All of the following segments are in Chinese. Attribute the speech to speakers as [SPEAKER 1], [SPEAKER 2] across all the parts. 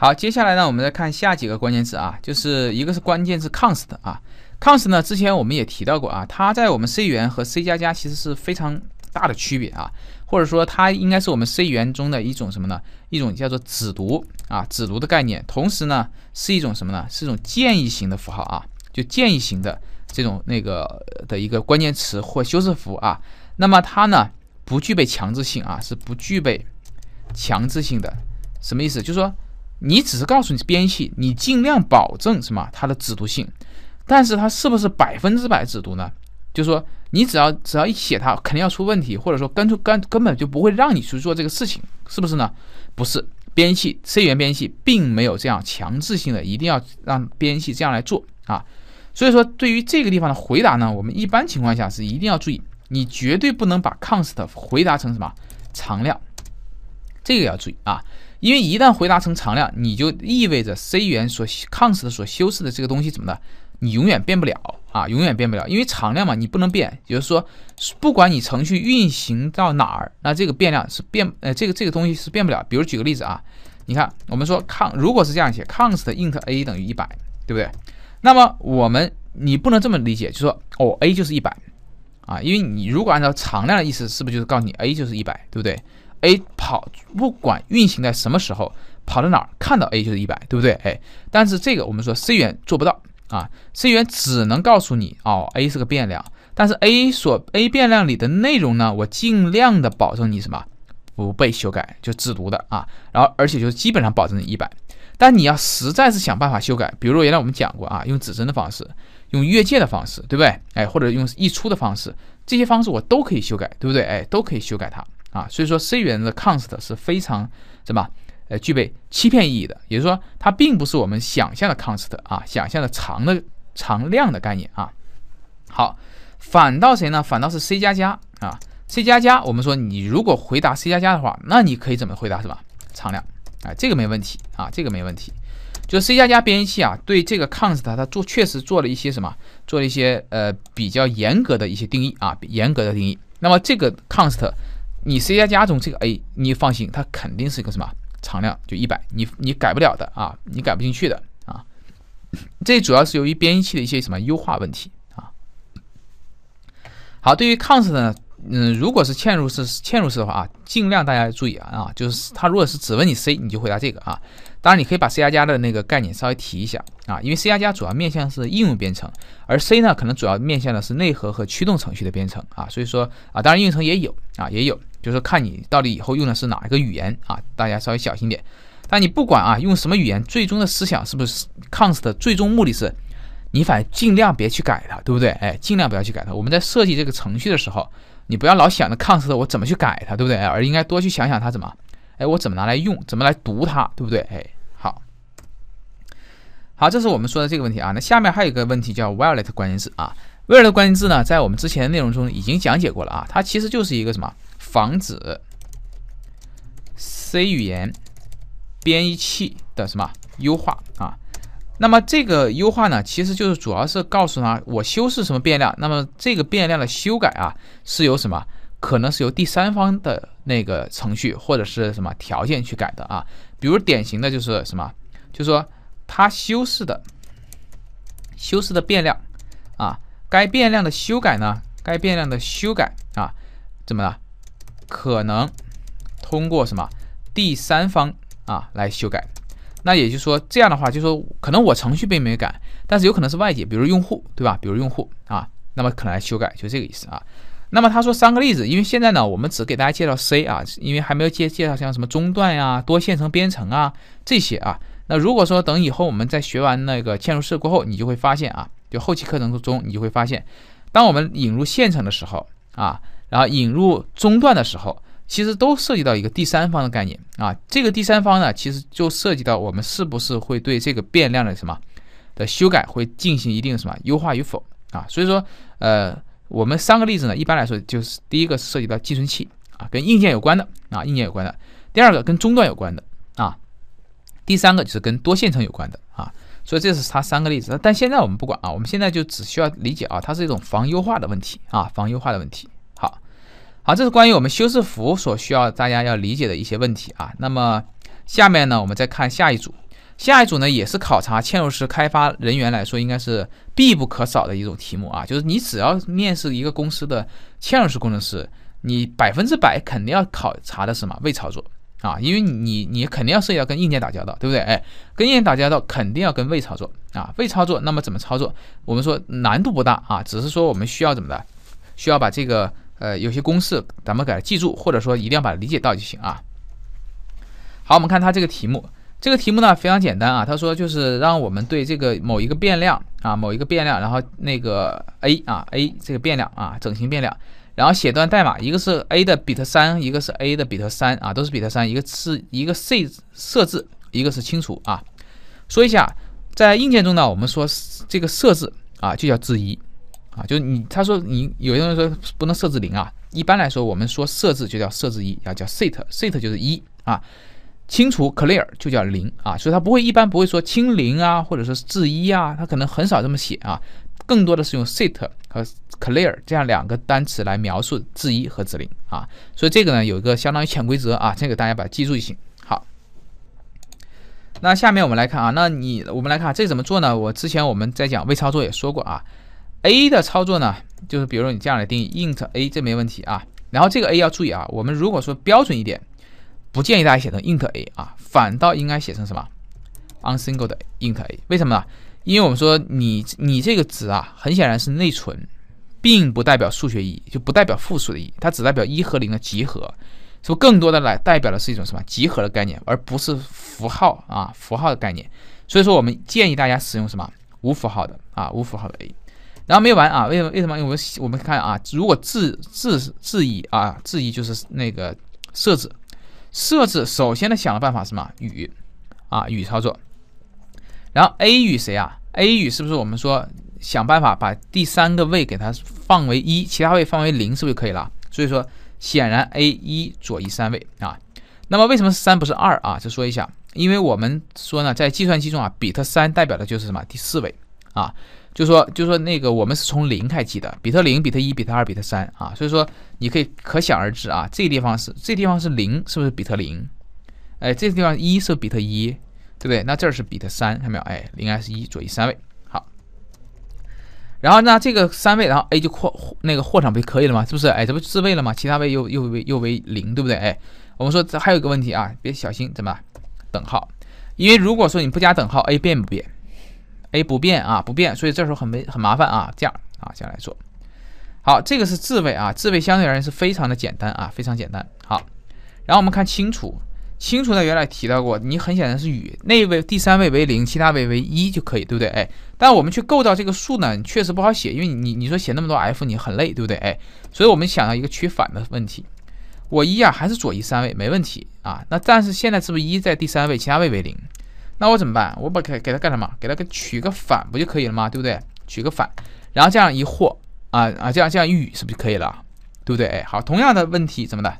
[SPEAKER 1] 好，接下来呢，我们再看下几个关键字啊，就是一个是关键字 const 啊，const 呢，之前我们也提到过啊，它在我们 C 语言和 C 加加其实是非常大的区别啊，或者说它应该是我们 C 语言中的一种什么呢？一种叫做只读啊，只读的概念，同时呢是一种什么呢？是一种建议型的符号啊，就建议型的这种那个的一个关键词或修饰符啊，那么它呢不具备强制性啊，是不具备强制性的，什么意思？就是说。你只是告诉你编辑，器，你尽量保证什么它的止读性，但是它是不是百分之百止读呢？就是说，你只要只要一写它，肯定要出问题，或者说根根根本就不会让你去做这个事情，是不是呢？不是，编辑器 C 语言编辑器并没有这样强制性的一定要让编辑器这样来做啊。所以说，对于这个地方的回答呢，我们一般情况下是一定要注意，你绝对不能把 const 回答成什么常量，这个要注意啊。因为一旦回答成常量，你就意味着 C 元所 const 所修饰的这个东西怎么的，你永远变不了啊，永远变不了。因为常量嘛，你不能变。也就是说，不管你程序运行到哪儿，那这个变量是变，呃，这个这个东西是变不了。比如举个例子啊，你看，我们说 c o n 如果是这样写 const int a 等于一百，对不对？那么我们你不能这么理解，就说哦 a 就是一百啊，因为你如果按照常量的意思，是不是就是告诉你 a 就是一百，对不对？a 跑不管运行在什么时候，跑到哪儿看到 a 就是一百，对不对？哎，但是这个我们说 c 源做不到啊，c 源只能告诉你哦，a 是个变量，但是 a 所 a 变量里的内容呢，我尽量的保证你什么不被修改，就只读的啊，然后而且就是基本上保证一百。但你要实在是想办法修改，比如原来我们讲过啊，用指针的方式，用越界的方式，对不对？哎，或者用溢出的方式，这些方式我都可以修改，对不对？哎，都可以修改它。啊，所以说 C 语言的 const 是非常什么呃具备欺骗意义的，也就是说它并不是我们想象的 const 啊，想象的常的常量的概念啊。好，反到谁呢？反倒是 C++ 啊，C++ 我们说你如果回答 C++ 的话，那你可以怎么回答？什么常量？啊，这个没问题啊，这个没问题。就 C++ 编译器啊，对这个 const 它做确实做了一些什么？做了一些呃比较严格的一些定义啊，严格的定义。那么这个 const 你 C 加加中这个 A，你放心，它肯定是一个什么常量，就一百，你你改不了的啊，你改不进去的啊。这主要是由于编译器的一些什么优化问题啊。好，对于 count 呢？嗯，如果是嵌入式嵌入式的话啊，尽量大家注意啊啊，就是它如果是指问你 C，你就回答这个啊。当然，你可以把 C 加加的那个概念稍微提一下啊，因为 C 加加主要面向是应用编程，而 C 呢可能主要面向的是内核和驱动程序的编程啊。所以说啊，当然应用程也有啊，也有，就是看你到底以后用的是哪一个语言啊，大家稍微小心点。但你不管啊，用什么语言，最终的思想是不是 const，最终目的是你反正尽量别去改它，对不对？哎，尽量不要去改它。我们在设计这个程序的时候。你不要老想着 const 我怎么去改它，对不对？而应该多去想想它怎么，哎，我怎么拿来用，怎么来读它，对不对？哎，好，好，这是我们说的这个问题啊。那下面还有一个问题叫 v i o l a t e 关键字啊。v i o l a t e 关键字呢，在我们之前的内容中已经讲解过了啊。它其实就是一个什么，防止 C 语言编译器的什么优化啊。那么这个优化呢，其实就是主要是告诉他我修饰什么变量。那么这个变量的修改啊，是由什么？可能是由第三方的那个程序或者是什么条件去改的啊？比如典型的就是什么？就说它修饰的修饰的变量啊，该变量的修改呢？该变量的修改啊，怎么了？可能通过什么第三方啊来修改？那也就是说，这样的话，就说可能我程序被没改，但是有可能是外界，比如用户，对吧？比如用户啊，那么可能来修改，就这个意思啊。那么他说三个例子，因为现在呢，我们只给大家介绍 C 啊，因为还没有介介绍像什么中断呀、多线程编程啊这些啊。那如果说等以后我们在学完那个嵌入式过后，你就会发现啊，就后期课程中你就会发现，当我们引入线程的时候啊，然后引入中断的时候。其实都涉及到一个第三方的概念啊，这个第三方呢，其实就涉及到我们是不是会对这个变量的什么的修改会进行一定什么优化与否啊？所以说，呃，我们三个例子呢，一般来说就是第一个是涉及到寄存器啊，跟硬件有关的啊，硬件有关的；第二个跟中断有关的啊；第三个就是跟多线程有关的啊。所以这是它三个例子，但现在我们不管啊，我们现在就只需要理解啊，它是一种防优化的问题啊，防优化的问题。好，这是关于我们修饰符所需要大家要理解的一些问题啊。那么下面呢，我们再看下一组。下一组呢，也是考察嵌入式开发人员来说，应该是必不可少的一种题目啊。就是你只要面试一个公司的嵌入式工程师，你百分之百肯定要考察的是什么？未操作啊，因为你你肯定是要跟硬件打交道，对不对？哎，跟硬件打交道，肯定要跟未操作啊。未操作，那么怎么操作？我们说难度不大啊，只是说我们需要怎么的，需要把这个。呃，有些公式咱们给它记住，或者说一定要把它理解到就行啊。好，我们看它这个题目，这个题目呢非常简单啊。他说就是让我们对这个某一个变量啊，某一个变量，然后那个 a 啊 a 这个变量啊，整形变量，然后写段代码，一个是 a 的比特三，一个是 a 的比特三啊，都是比特三，一个是一个 c 设置，一个是清除啊。说一下，在硬件中呢，我们说这个设置啊就叫质一。啊，就是你，他说你，有些人说不能设置零啊。一般来说，我们说设置就叫设置一啊，叫 set set 就是一啊，清除 clear 就叫零啊，所以它不会一般不会说清零啊，或者说置一啊，它可能很少这么写啊，更多的是用 set 和 clear 这样两个单词来描述置一和置零啊。所以这个呢有一个相当于潜规则啊，这个大家把它记住就行。好，那下面我们来看啊，那你我们来看这怎么做呢？我之前我们在讲微操作也说过啊。a 的操作呢，就是比如说你这样来定义 int a，这没问题啊。然后这个 a 要注意啊，我们如果说标准一点，不建议大家写成 int a 啊，反倒应该写成什么 u n s i n g l e 的 int a。为什么呢？因为我们说你你这个值啊，很显然是内存，并不代表数学意义，就不代表负数的意义，它只代表一和零的集合，是不？更多的来代表的是一种什么集合的概念，而不是符号啊符号的概念。所以说我们建议大家使用什么无符号的啊无符号的 a。然后没完啊？为什么？为什么？我们我们看啊，如果质质质疑啊，质疑就是那个设置设置。首先呢，想的办法什么？与啊，与操作。然后 A 与谁啊？A 与是不是我们说想办法把第三个位给它放为一，其他位放为零，是不是就可以了？所以说，显然 A 一左移三位啊。那么为什么是三不是二啊？就说一下，因为我们说呢，在计算机中啊，比特三代表的就是什么？第四位。啊，就说就说那个我们是从零开始的，比特零、比特一、比特二、比特三啊，所以说你可以可想而知啊，这地方是这地方是零，是不是比特零？哎，这地方一是比特一，对不对？那这是比特三，看到没有？哎，零还是一，左移三位。好，然后那这个三位，然后 A 就扩那个货场不就可以了吗？是不是？哎，这不自位了吗？其他位又又为又为零，对不对？哎，我们说这还有一个问题啊，别小心怎么等号，因为如果说你不加等号，A 变不变？a 不变啊不变，所以这时候很没很麻烦啊，这样啊这样来做，好，这个是自位啊，自位相对而言是非常的简单啊，非常简单。好，然后我们看清楚，清楚呢原来提到过，你很显然是与那位第三位为零，其他位为一就可以，对不对？哎，但我们去构造这个数呢，确实不好写，因为你你说写那么多 f 你很累，对不对？哎，所以我们想到一个取反的问题，我一啊还是左移三位没问题啊，那但是现在是不是一在第三位，其他位为零？那我怎么办？我把给给它干什么？给它给取个反不就可以了吗？对不对？取个反，然后这样一或啊啊，这样这样与是不是就可以了？对不对？哎，好，同样的问题怎么的？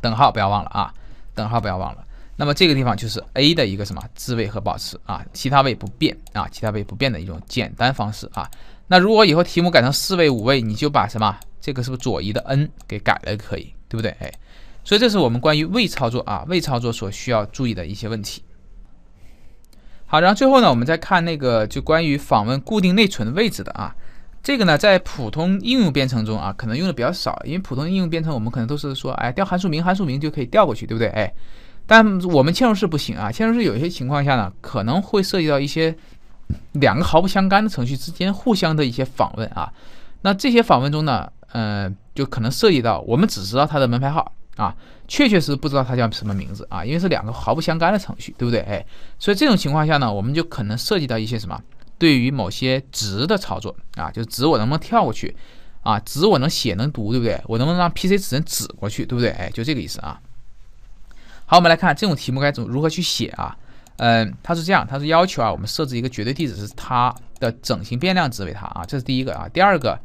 [SPEAKER 1] 等号不要忘了啊，等号不要忘了。那么这个地方就是 a 的一个什么自位和保持啊，其他位不变啊，其他位不变的一种简单方式啊。那如果以后题目改成四位、五位，你就把什么这个是不是左移的 n 给改了可以？对不对？哎，所以这是我们关于位操作啊位操作所需要注意的一些问题。好，然后最后呢，我们再看那个就关于访问固定内存位置的啊，这个呢，在普通应用编程中啊，可能用的比较少，因为普通应用编程我们可能都是说，哎，调函数名，函数名就可以调过去，对不对？哎，但我们嵌入式不行啊，嵌入式有些情况下呢，可能会涉及到一些两个毫不相干的程序之间互相的一些访问啊，那这些访问中呢，嗯，就可能涉及到我们只知道它的门牌号。啊，确确实不知道它叫什么名字啊，因为是两个毫不相干的程序，对不对？哎，所以这种情况下呢，我们就可能涉及到一些什么对于某些值的操作啊，就是值我能不能跳过去啊，值我能写能读，对不对？我能不能让 PC 指针指过去，对不对？哎，就这个意思啊。好，我们来看这种题目该怎么如何去写啊？嗯，它是这样，它是要求啊，我们设置一个绝对地址是它的整形变量值为它啊，这是第一个啊。第二个，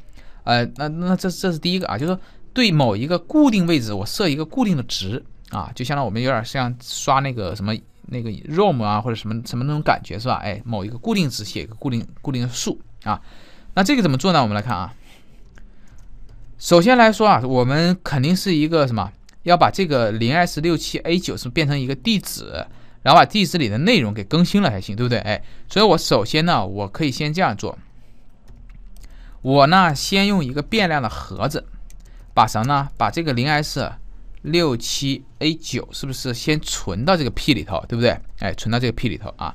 [SPEAKER 1] 呃，那那这这是第一个啊，就是说。对某一个固定位置，我设一个固定的值啊，就相当于我们有点像刷那个什么那个 ROM 啊，或者什么什么那种感觉是吧？哎，某一个固定值写一个固定固定的数啊，那这个怎么做呢？我们来看啊，首先来说啊，我们肯定是一个什么要把这个零二十六七 A 九是变成一个地址，然后把地址里的内容给更新了才行，对不对？哎，所以我首先呢，我可以先这样做，我呢先用一个变量的盒子。把啥呢？把这个零 s 六七 a 九是不是先存到这个 p 里头，对不对？哎，存到这个 p 里头啊。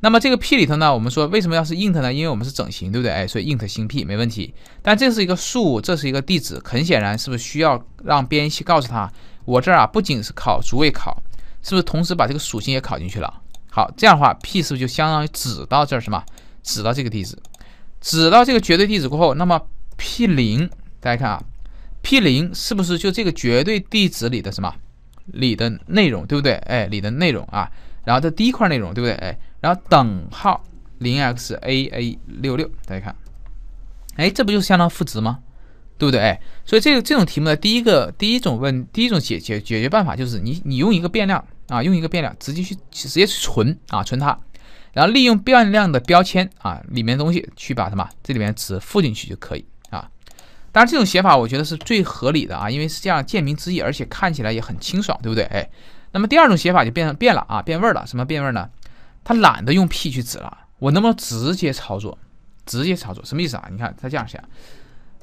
[SPEAKER 1] 那么这个 p 里头呢，我们说为什么要是 int 呢？因为我们是整形，对不对？哎，所以 int 形 p 没问题。但这是一个数，这是一个地址，很显然，是不是需要让编译器告诉他，我这儿啊不仅是考主位考，是不是同时把这个属性也考进去了？好，这样的话，p 是不是就相当于指到这儿什么？指到这个地址，指到这个绝对地址过后，那么 p 零，大家看啊。P 零是不是就这个绝对地址里的什么里的内容，对不对？哎，里的内容啊，然后这第一块内容，对不对？哎，然后等号零 xaa 六六，大家看，哎，这不就是相当赋值吗？对不对？哎，所以这个这种题目的第一个第一种问，第一种解解解决办法就是你你用一个变量啊，用一个变量直接去直接去存啊存它，然后利用变量的标签啊里面东西去把什么这里面值赋进去就可以。当然，这种写法我觉得是最合理的啊，因为是这样，见名之意，而且看起来也很清爽，对不对？哎，那么第二种写法就变成变了啊，变味儿了。什么变味儿呢？他懒得用 p 去指了，我能不能直接操作？直接操作什么意思啊？你看他这样写，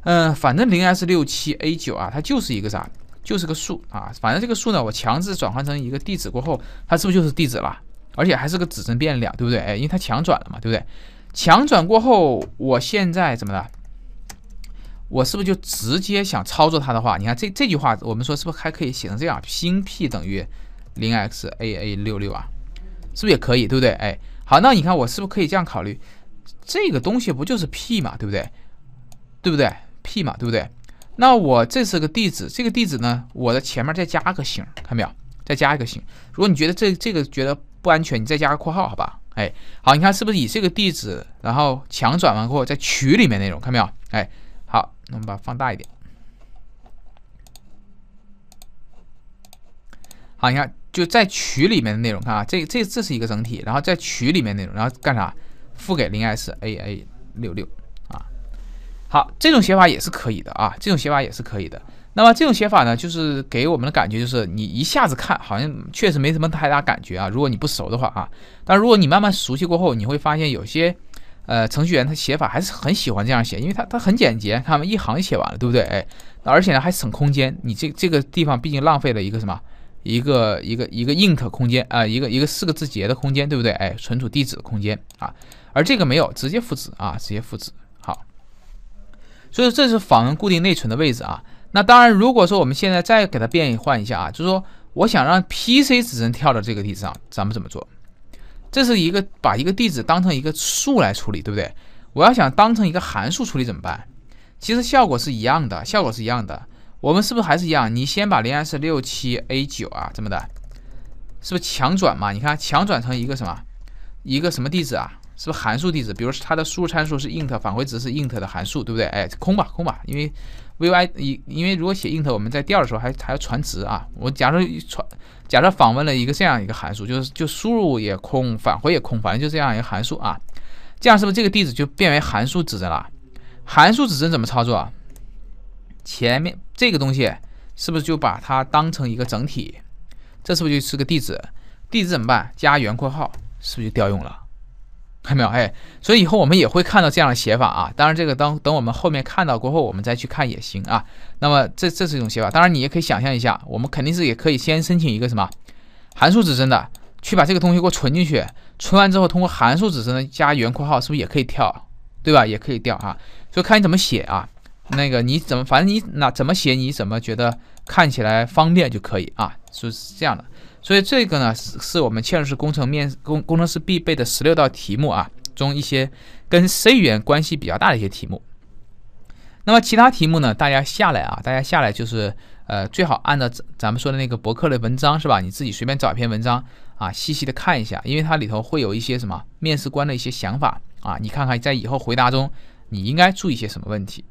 [SPEAKER 1] 嗯，反正0 S 6 7 a 9啊，它就是一个啥，就是个数啊。反正这个数呢，我强制转换成一个地址过后，它是不是就是地址了？而且还是个指针变量，对不对？哎，因为它强转了嘛，对不对？强转过后，我现在怎么的？我是不是就直接想操作它的话？你看这这句话，我们说是不是还可以写成这样？星 p 等于零 xaa 六六啊，是不是也可以？对不对？哎，好，那你看我是不是可以这样考虑？这个东西不就是 p 嘛，对不对？对不对？p 嘛，对不对？那我这是个地址，这个地址呢，我的前面再加个星，看到没有？再加一个星。如果你觉得这这个觉得不安全，你再加个括号，好吧？哎，好，你看是不是以这个地址，然后强转完过后再取里面内容，看到没有？哎。我们把它放大一点。好，你看，就在取里面的内容，看啊，这这这是一个整体，然后在取里面内容，然后干啥？赋给零 s a a 六六啊。好，这种写法也是可以的啊，这种写法也是可以的。那么这种写法呢，就是给我们的感觉就是你一下子看好像确实没什么太大感觉啊，如果你不熟的话啊，但如果你慢慢熟悉过后，你会发现有些。呃，程序员他写法还是很喜欢这样写，因为他他很简洁，看们一行写完了，对不对？哎，而且呢还省空间，你这这个地方毕竟浪费了一个什么，一个一个一个 int 空间啊，一个一个四个字节的空间，对不对？哎，存储地址空间啊，而这个没有，直接复制啊，直接复制。好，所以这是访问固定内存的位置啊。那当然，如果说我们现在再给它变换一下啊，就是说我想让 PC 指针跳到这个地址上，咱们怎么做？这是一个把一个地址当成一个数来处理，对不对？我要想当成一个函数处理怎么办？其实效果是一样的，效果是一样的。我们是不是还是一样？你先把零二十六七 A 九啊，怎么的，是不是强转嘛？你看强转成一个什么，一个什么地址啊？是不是函数地址？比如它的输入参数是 int，返回值是 int 的函数，对不对？哎，空吧，空吧，因为 v y 因因为如果写 int，我们在调的时候还还要传值啊。我假如传。假设访问了一个这样一个函数，就是就输入也空，返回也空，反正就这样一个函数啊。这样是不是这个地址就变为函数指针了？函数指针怎么操作？前面这个东西是不是就把它当成一个整体？这是不是就是个地址？地址怎么办？加圆括号，是不是就调用了？看到没有？哎，所以以后我们也会看到这样的写法啊。当然，这个等等我们后面看到过后，我们再去看也行啊。那么这这是一种写法。当然，你也可以想象一下，我们肯定是也可以先申请一个什么函数指针的，去把这个东西给我存进去。存完之后，通过函数指针加圆括号，是不是也可以跳？对吧？也可以调啊。所以看你怎么写啊。那个你怎么，反正你那怎么写，你怎么觉得看起来方便就可以啊。就是这样的。所以这个呢，是是我们嵌入式工程面工工程师必备的十六道题目啊中一些跟 C 语言关系比较大的一些题目。那么其他题目呢，大家下来啊，大家下来就是呃，最好按照咱们说的那个博客的文章是吧？你自己随便找一篇文章啊，细细的看一下，因为它里头会有一些什么面试官的一些想法啊，你看看在以后回答中你应该注意些什么问题。